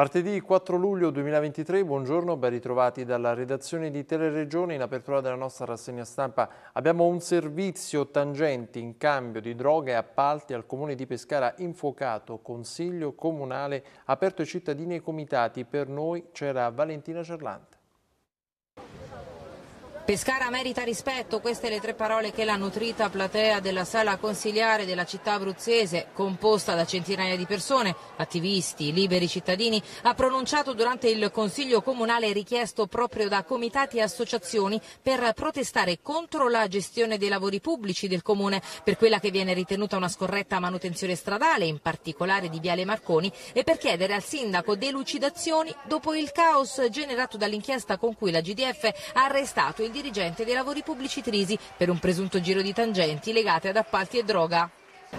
Martedì 4 luglio 2023, buongiorno, ben ritrovati dalla redazione di Teleregione. In apertura della nostra rassegna stampa abbiamo un servizio tangenti in cambio di droga e appalti al comune di Pescara infuocato, consiglio comunale aperto ai cittadini e ai comitati. Per noi c'era Valentina Cerlante. Pescara merita rispetto, queste le tre parole che la nutrita platea della sala consigliare della città abruzzese, composta da centinaia di persone, attivisti, liberi cittadini, ha pronunciato durante il Consiglio Comunale richiesto proprio da comitati e associazioni per protestare contro la gestione dei lavori pubblici del Comune per quella che viene ritenuta una scorretta manutenzione stradale, in particolare di Viale Marconi, e per chiedere al Sindaco delucidazioni dopo il caos generato dall'inchiesta con cui la GDF ha arrestato il dirigente dei lavori pubblici Trisi per un presunto giro di tangenti legate ad appalti e droga.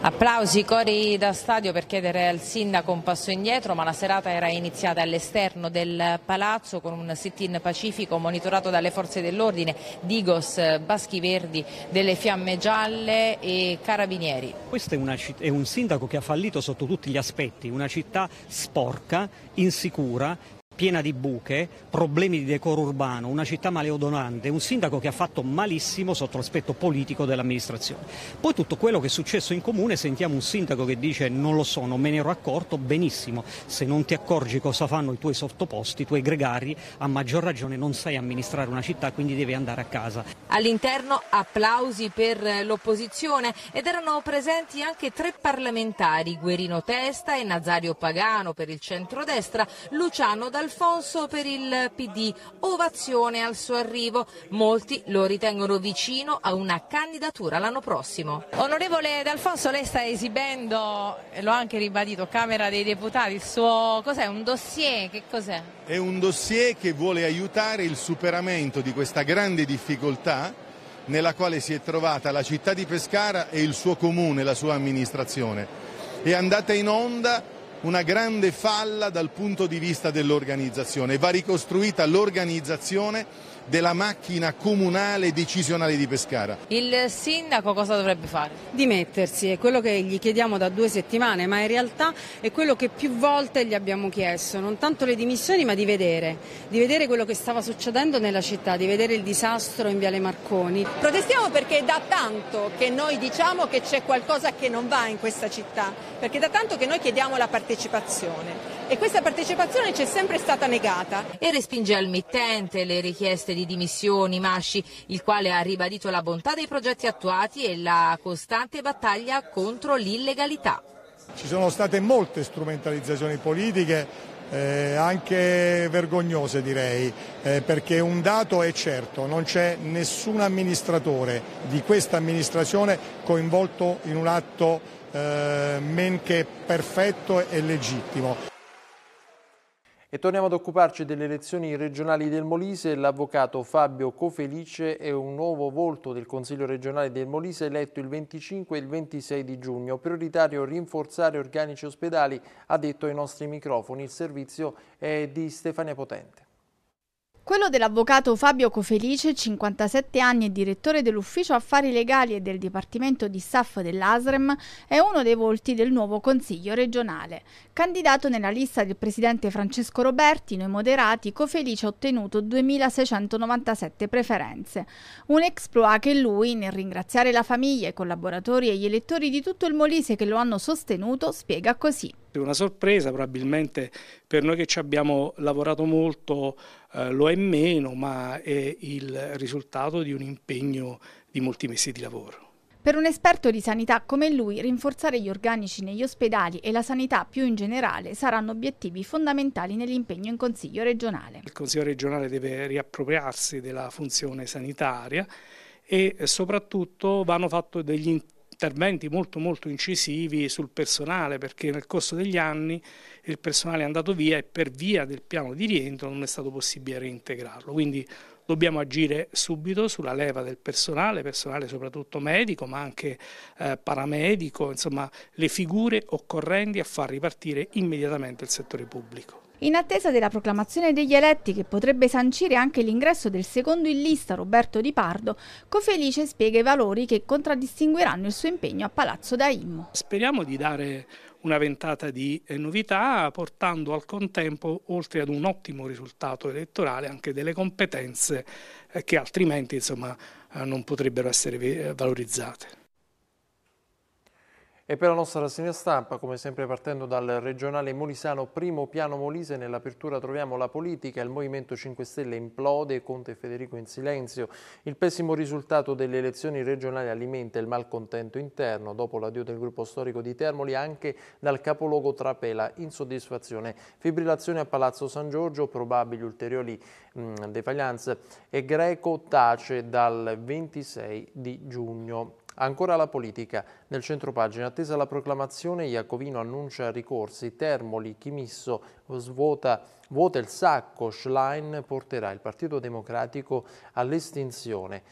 Applausi, cori da stadio per chiedere al sindaco un passo indietro, ma la serata era iniziata all'esterno del palazzo con un sit-in pacifico monitorato dalle forze dell'ordine, Digos, Baschi Verdi, delle Fiamme Gialle e Carabinieri. Questo è, una, è un sindaco che ha fallito sotto tutti gli aspetti, una città sporca, insicura, piena di buche, problemi di decoro urbano, una città maleodonante, un sindaco che ha fatto malissimo sotto l'aspetto politico dell'amministrazione. Poi tutto quello che è successo in comune sentiamo un sindaco che dice non lo so, non me ne ero accorto, benissimo, se non ti accorgi cosa fanno i tuoi sottoposti, i tuoi gregari, a maggior ragione non sai amministrare una città, quindi devi andare a casa. All'interno applausi per l'opposizione ed erano presenti anche tre parlamentari, Guerino Testa e Nazario Pagano per il centrodestra, Luciano Dal D'Alfonso per il PD, ovazione al suo arrivo, molti lo ritengono vicino a una candidatura l'anno prossimo. Onorevole D'Alfonso, lei sta esibendo, l'ho anche ribadito, Camera dei Deputati, il suo cos'è? Un dossier? Che cos'è? È un dossier che vuole aiutare il superamento di questa grande difficoltà nella quale si è trovata la città di Pescara e il suo comune, la sua amministrazione. È andata in onda una grande falla dal punto di vista dell'organizzazione. Va ricostruita l'organizzazione della macchina comunale decisionale di Pescara. Il sindaco cosa dovrebbe fare? Dimettersi, è quello che gli chiediamo da due settimane, ma in realtà è quello che più volte gli abbiamo chiesto, non tanto le dimissioni ma di vedere, di vedere quello che stava succedendo nella città, di vedere il disastro in Viale Marconi. Protestiamo perché è da tanto che noi diciamo che c'è qualcosa che non va in questa città, perché è da tanto che noi chiediamo la partecipazione e questa partecipazione ci è sempre stata negata. E respinge al mittente le richieste di dimissioni Masci, il quale ha ribadito la bontà dei progetti attuati e la costante battaglia contro l'illegalità. Ci sono state molte strumentalizzazioni politiche eh, anche vergognose direi, eh, perché un dato è certo, non c'è nessun amministratore di questa amministrazione coinvolto in un atto eh, men che perfetto e legittimo. E torniamo ad occuparci delle elezioni regionali del Molise. L'avvocato Fabio Cofelice è un nuovo volto del Consiglio regionale del Molise eletto il 25 e il 26 di giugno. Prioritario rinforzare organici ospedali, ha detto ai nostri microfoni. Il servizio è di Stefania Potente. Quello dell'avvocato Fabio Cofelice, 57 anni e direttore dell'ufficio affari legali e del dipartimento di staff dell'ASREM, è uno dei volti del nuovo consiglio regionale. Candidato nella lista del presidente Francesco Roberti, noi moderati, Cofelice ha ottenuto 2697 preferenze. Un exploit che lui, nel ringraziare la famiglia, i collaboratori e gli elettori di tutto il Molise che lo hanno sostenuto, spiega così. Una sorpresa, probabilmente per noi che ci abbiamo lavorato molto eh, lo è meno, ma è il risultato di un impegno di molti mesi di lavoro. Per un esperto di sanità come lui, rinforzare gli organici negli ospedali e la sanità più in generale saranno obiettivi fondamentali nell'impegno in Consiglio regionale. Il Consiglio regionale deve riappropriarsi della funzione sanitaria e soprattutto vanno fatti degli interventi interventi molto molto incisivi sul personale perché nel corso degli anni il personale è andato via e per via del piano di rientro non è stato possibile reintegrarlo. Quindi dobbiamo agire subito sulla leva del personale, personale soprattutto medico ma anche eh, paramedico, insomma le figure occorrenti a far ripartire immediatamente il settore pubblico. In attesa della proclamazione degli eletti, che potrebbe sancire anche l'ingresso del secondo in lista Roberto Di Pardo, Cofelice spiega i valori che contraddistingueranno il suo impegno a Palazzo da Immo. Speriamo di dare una ventata di eh, novità, portando al contempo, oltre ad un ottimo risultato elettorale, anche delle competenze eh, che altrimenti insomma, eh, non potrebbero essere valorizzate. E per la nostra rassegna stampa, come sempre partendo dal regionale molisano primo piano Molise, nell'apertura troviamo la politica, il Movimento 5 Stelle implode, Conte e Federico in silenzio, il pessimo risultato delle elezioni regionali alimenta il malcontento interno, dopo l'addio del gruppo storico di Termoli anche dal capoluogo Trapela, insoddisfazione, fibrillazione a Palazzo San Giorgio, probabili ulteriori mh, defaglianze e Greco tace dal 26 di giugno. Ancora la politica. Nel centro pagina, attesa la proclamazione, Iacovino annuncia ricorsi, Termoli, Chimisso svuota, vuota il sacco, Schlein porterà il Partito Democratico all'estinzione.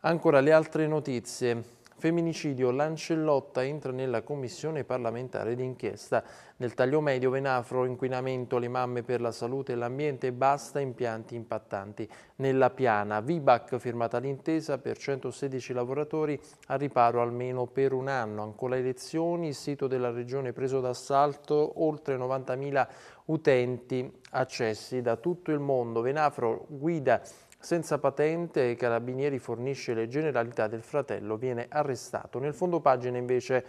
Ancora le altre notizie. Femminicidio, Lancellotta entra nella commissione parlamentare d'inchiesta. Nel taglio medio Venafro, inquinamento, le mamme per la salute e l'ambiente, basta impianti impattanti. Nella piana, Vibac firmata l'intesa per 116 lavoratori a riparo almeno per un anno. Ancora elezioni, il sito della regione preso d'assalto, oltre 90.000 utenti accessi da tutto il mondo. Venafro guida senza patente e carabinieri fornisce le generalità del fratello, viene arrestato. Nel fondo pagina invece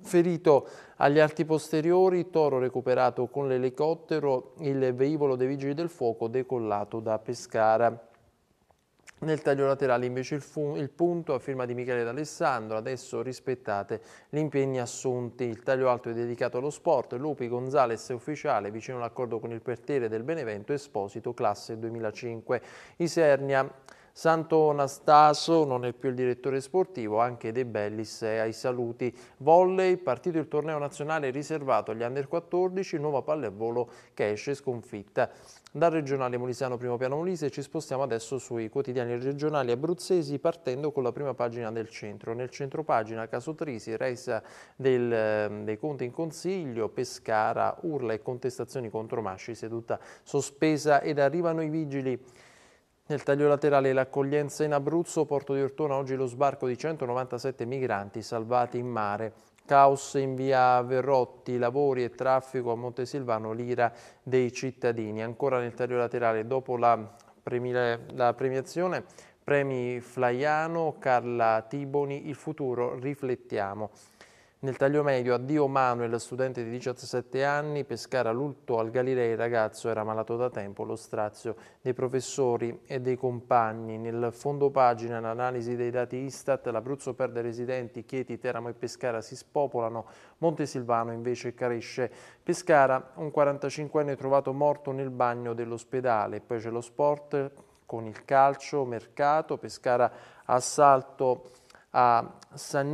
ferito agli arti posteriori, Toro recuperato con l'elicottero, il veicolo dei vigili del fuoco decollato da Pescara. Nel taglio laterale invece il, il, punto a firma di Michele D'Alessandro, adesso rispettate gli impegni assunti. Il taglio alto è dedicato allo sport, Lupi Gonzales è ufficiale, vicino all'accordo con il pertiere del Benevento, Esposito, classe 2005. Isernia Santo Anastaso non è più il direttore sportivo, anche De Bellis è ai saluti. Volley, partito il torneo nazionale riservato agli under 14, nuova pallavolo che esce sconfitta. Dal regionale molisano primo piano Molise ci spostiamo adesso sui quotidiani regionali abruzzesi partendo con la prima pagina del centro. Nel centro pagina Casotrisi, resa del, ehm, dei conti in consiglio, Pescara, urla e contestazioni contro Masci, seduta sospesa ed arrivano i vigili. Nel taglio laterale l'accoglienza in Abruzzo, Porto di Ortona, oggi lo sbarco di 197 migranti salvati in mare. Caos in via Verrotti, lavori e traffico a Montesilvano, l'ira dei cittadini. Ancora nel taglio laterale, dopo la, premi la premiazione, premi Flaiano, Carla Tiboni, il futuro riflettiamo. Nel taglio medio, addio Manuel, studente di 17 anni, Pescara lutto al Galilei, il ragazzo era malato da tempo, lo strazio dei professori e dei compagni. Nel fondo pagina, l'analisi dei dati Istat, l'Abruzzo perde residenti, Chieti, Teramo e Pescara si spopolano, Montesilvano invece cresce. Pescara, un 45enne trovato morto nel bagno dell'ospedale, poi c'è lo sport con il calcio, mercato, Pescara assalto a San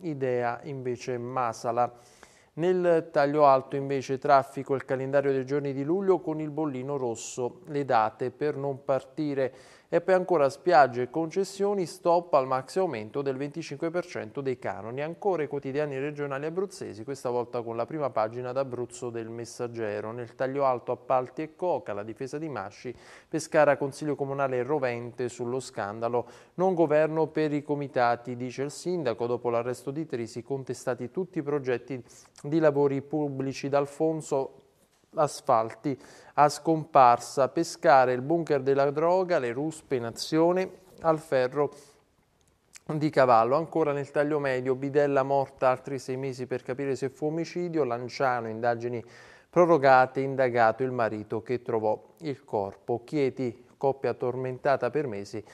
Idea invece Masala. Nel taglio alto invece traffico il calendario dei giorni di luglio con il bollino rosso, le date per non partire e poi ancora spiagge e concessioni stop al maxi aumento del 25% dei canoni. Ancora i quotidiani regionali abruzzesi, questa volta con la prima pagina d'Abruzzo del Messaggero. Nel taglio alto appalti e coca, la difesa di Masci, Pescara Consiglio Comunale rovente sullo scandalo. Non governo per i comitati, dice il sindaco, dopo l'arresto di Trisi contestati tutti i progetti di lavori pubblici d'Alfonso asfalti a scomparsa, pescare il bunker della droga, le ruspe in azione, al ferro di cavallo. Ancora nel taglio medio, Bidella morta altri sei mesi per capire se fu omicidio, Lanciano indagini prorogate, indagato il marito che trovò il corpo, Chieti coppia tormentata per mesi,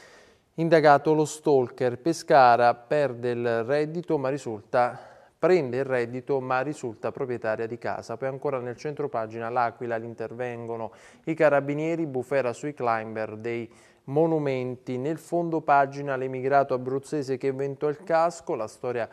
indagato lo stalker, Pescara perde il reddito ma risulta prende il reddito ma risulta proprietaria di casa. Poi ancora nel centro pagina l'Aquila l'intervengono i carabinieri, bufera sui climber dei monumenti. Nel fondo pagina l'emigrato abruzzese che inventò il casco, la storia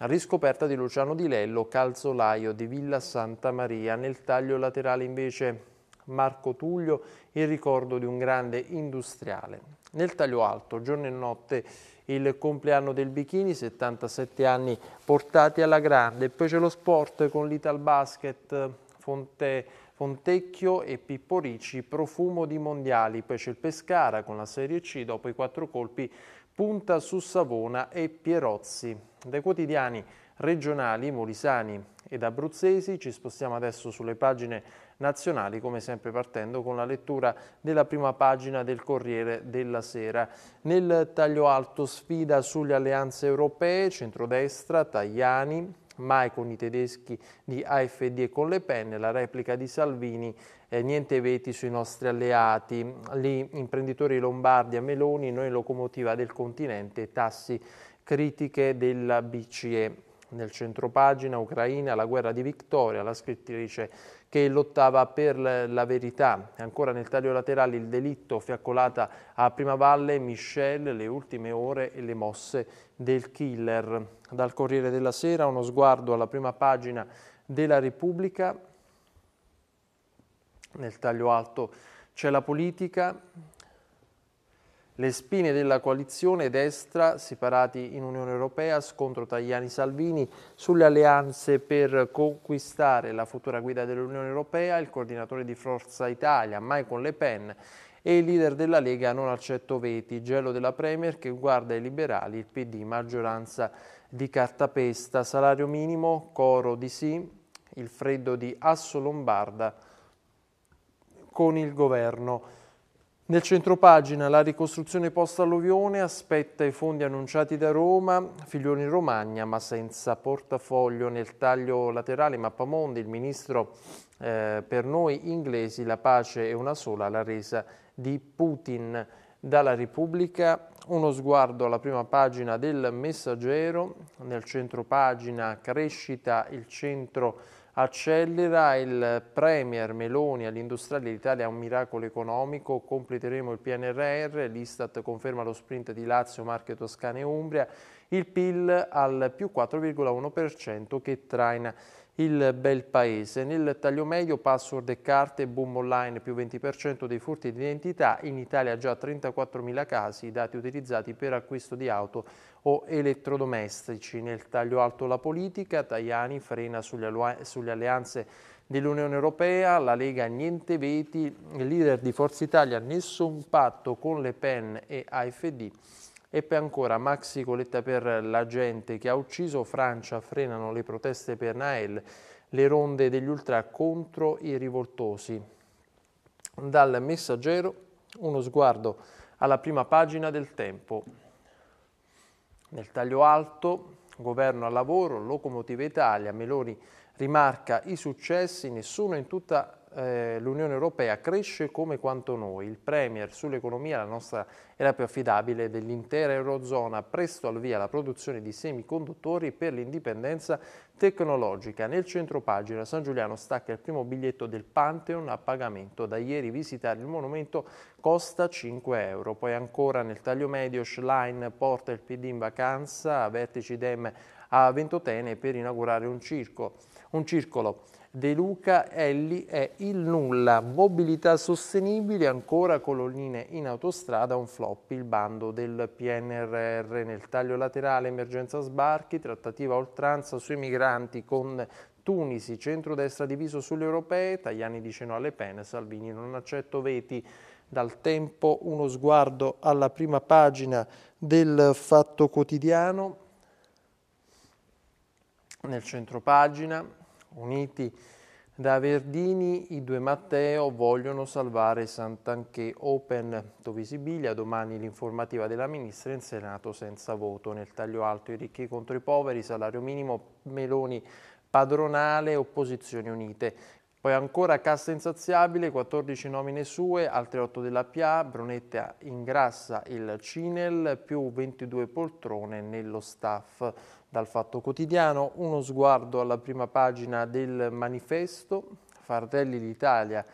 riscoperta di Luciano Di Lello, calzolaio di Villa Santa Maria. Nel taglio laterale invece Marco Tullio, il ricordo di un grande industriale. Nel taglio alto, giorno e notte, il compleanno del Bikini, 77 anni portati alla grande. Poi c'è lo sport con l'Ital Basket, Fonte, Fontecchio e Pippo Ricci, profumo di mondiali. Poi c'è il Pescara con la Serie C, dopo i quattro colpi punta su Savona e Pierozzi. Dai quotidiani regionali, molisani ed abruzzesi, ci spostiamo adesso sulle pagine nazionali, come sempre partendo con la lettura della prima pagina del Corriere della Sera. Nel taglio alto sfida sulle alleanze europee, centrodestra, Tajani, mai con i tedeschi di AFD e con le penne, la replica di Salvini, eh, niente veti sui nostri alleati, gli imprenditori lombardi a Meloni, noi locomotiva del continente, tassi critiche della BCE. Nel centro pagina Ucraina, la guerra di vittoria, la scrittrice che lottava per la verità. Ancora nel taglio laterale il delitto, fiaccolata a Prima Valle, Michelle, le ultime ore e le mosse del killer. Dal Corriere della Sera uno sguardo alla prima pagina della Repubblica. Nel taglio alto c'è la politica, le spine della coalizione destra separati in Unione Europea, scontro Tajani-Salvini sulle alleanze per conquistare la futura guida dell'Unione Europea, il coordinatore di Forza Italia, Michael Le Pen, e il leader della Lega non accetto veti, gelo della Premier che guarda i liberali, il PD, maggioranza di cartapesta, salario minimo, coro di sì, il freddo di Asso Lombarda con il governo. Nel centro pagina la ricostruzione post-alluvione aspetta i fondi annunciati da Roma, Figlioni Romagna ma senza portafoglio nel taglio laterale Mappamondi, il ministro eh, per noi inglesi la pace è una sola, la resa di Putin dalla Repubblica, uno sguardo alla prima pagina del messaggero, nel centro pagina crescita il centro accelera il Premier Meloni all'industriale dell'Italia un miracolo economico, completeremo il PNRR, l'Istat conferma lo sprint di Lazio, Marche, Toscana e Umbria, il PIL al più 4,1% che traina il bel paese. Nel taglio medio password e carte, boom online più 20% dei furti di identità, in Italia già 34.000 casi, dati utilizzati per acquisto di auto o elettrodomestici. Nel taglio alto la politica, Tajani frena sulle, sulle alleanze dell'Unione Europea, la Lega niente veti, il leader di Forza Italia nessun patto con Le Pen e AFD e poi ancora maxi coletta per la gente che ha ucciso Francia, frenano le proteste per Nael, le ronde degli ultra contro i rivoltosi. Dal messaggero uno sguardo alla prima pagina del tempo. Nel taglio alto, governo al lavoro, locomotiva Italia, Meloni rimarca i successi, nessuno in tutta eh, l'Unione Europea cresce come quanto noi, il Premier sull'economia la nostra è la più affidabile dell'intera Eurozona, presto al via la produzione di semiconduttori per l'indipendenza tecnologica. Nel centro pagina San Giuliano stacca il primo biglietto del Pantheon a pagamento, da ieri visitare il monumento costa 5 euro, poi ancora nel taglio medio Schlein porta il PD in vacanza, a vertici Dem a Ventotene per inaugurare un, circo, un circolo. De Luca Elli è il nulla, mobilità sostenibile, ancora colonnine in autostrada, un flop, il bando del PNRR nel taglio laterale, emergenza sbarchi, trattativa oltranza sui migranti con Tunisi, centrodestra diviso sulle europee, Tajani dice no alle pene, Salvini non accetto veti, dal tempo uno sguardo alla prima pagina del Fatto Quotidiano, nel centro pagina, uniti da Verdini, i due Matteo vogliono salvare Sant'Anche Open. Tovisiglia, domani l'informativa della Ministra in Senato senza voto. Nel taglio alto i ricchi contro i poveri, salario minimo, Meloni padronale, opposizioni unite. Poi ancora cassa insaziabile, 14 nomine sue, altre 8 della PA, Brunetta ingrassa il Cinel, più 22 poltrone nello staff. Dal Fatto Quotidiano uno sguardo alla prima pagina del manifesto, Fardelli d'Italia,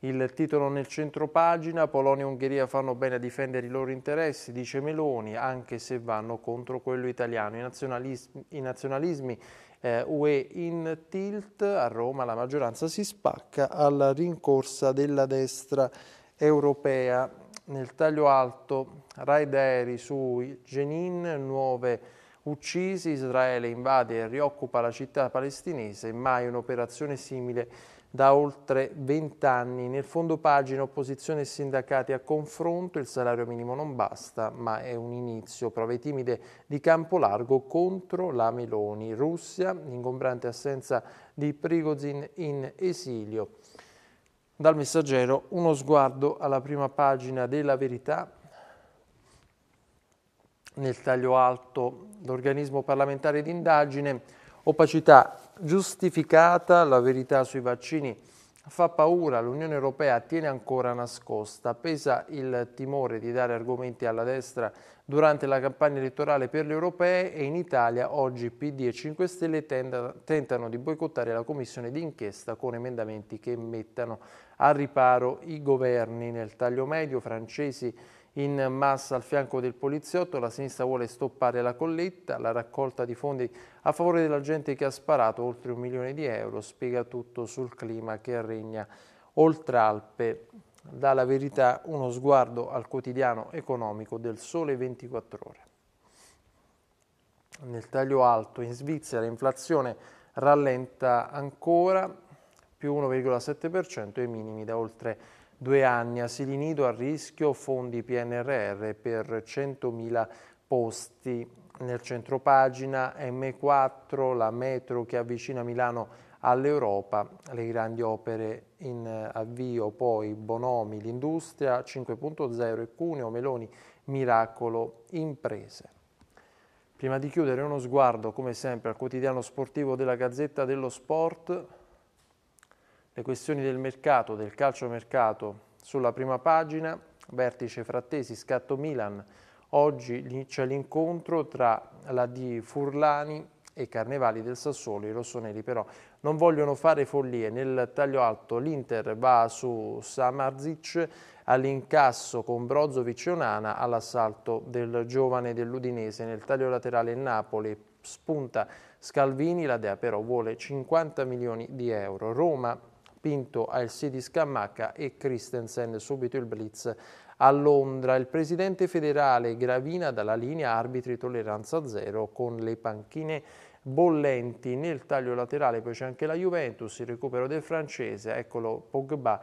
il titolo nel centro pagina, Polonia e Ungheria fanno bene a difendere i loro interessi, dice Meloni, anche se vanno contro quello italiano. I nazionalismi, i nazionalismi eh, UE in tilt, a Roma la maggioranza si spacca alla rincorsa della destra europea. Nel taglio alto, raid aerei su Genin, nuove uccisi, Israele invade e rioccupa la città palestinese, mai un'operazione simile da oltre vent'anni. Nel fondo pagina opposizione e sindacati a confronto, il salario minimo non basta, ma è un inizio, prove timide di campo largo contro la Meloni. Russia, ingombrante assenza di Prigozin in esilio. Dal messaggero uno sguardo alla prima pagina della verità nel taglio alto l'organismo parlamentare d'indagine, opacità giustificata, la verità sui vaccini fa paura, l'Unione Europea tiene ancora nascosta, pesa il timore di dare argomenti alla destra durante la campagna elettorale per le europee e in Italia oggi PD e 5 Stelle tentano di boicottare la commissione d'inchiesta con emendamenti che mettano al riparo i governi nel taglio medio francesi in massa al fianco del poliziotto, la sinistra vuole stoppare la colletta, la raccolta di fondi a favore della gente che ha sparato oltre un milione di euro, spiega tutto sul clima che regna oltre Alpe. Dalla verità uno sguardo al quotidiano economico del Sole 24 Ore. Nel taglio alto in Svizzera l'inflazione rallenta ancora più 1,7% e minimi da oltre due anni, asili nido a rischio, fondi PNRR per 100.000 posti. Nel centro pagina M4, la metro che avvicina Milano all'Europa, le grandi opere in avvio, poi Bonomi, l'industria 5.0 e Cuneo, Meloni, Miracolo, imprese. Prima di chiudere uno sguardo come sempre al quotidiano sportivo della Gazzetta dello Sport, le questioni del mercato, del calciomercato, sulla prima pagina, vertice frattesi, scatto Milan, oggi c'è l'incontro tra la di Furlani e Carnevali del Sassuolo, i rossoneri però non vogliono fare follie, nel taglio alto l'Inter va su Samarzic all'incasso con Brozovic e Onana all'assalto del giovane dell'Udinese, nel taglio laterale Napoli spunta Scalvini, la Dea però vuole 50 milioni di euro, Roma Pinto al sì di e Christensen subito il blitz a Londra. Il presidente federale Gravina dalla linea arbitri tolleranza zero con le panchine bollenti. Nel taglio laterale poi c'è anche la Juventus, il recupero del francese, eccolo Pogba,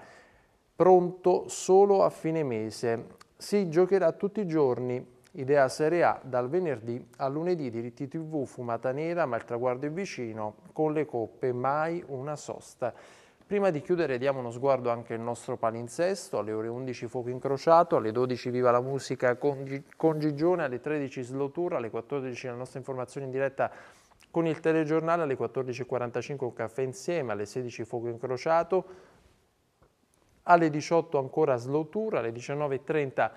pronto solo a fine mese. Si giocherà tutti i giorni, idea Serie A, dal venerdì al lunedì, diritti tv, fumata nera, ma il traguardo è vicino, con le coppe mai una sosta. Prima di chiudere diamo uno sguardo anche al nostro palinsesto, alle ore 11 Fuoco Incrociato, alle 12 Viva la Musica con, con Gigione, alle 13 slotura, alle 14 la nostra informazione in diretta con il telegiornale, alle 14.45 un caffè insieme, alle 16 Fuoco Incrociato, alle 18 ancora slotura, alle 19.30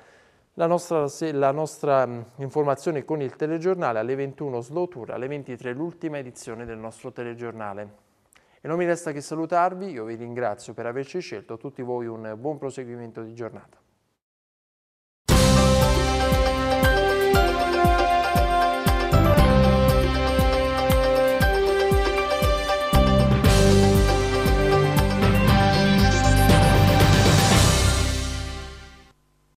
la nostra, la nostra mm, informazione con il telegiornale, alle 21 slotura, alle 23 l'ultima edizione del nostro telegiornale. E non mi resta che salutarvi, io vi ringrazio per averci scelto, a tutti voi un buon proseguimento di giornata.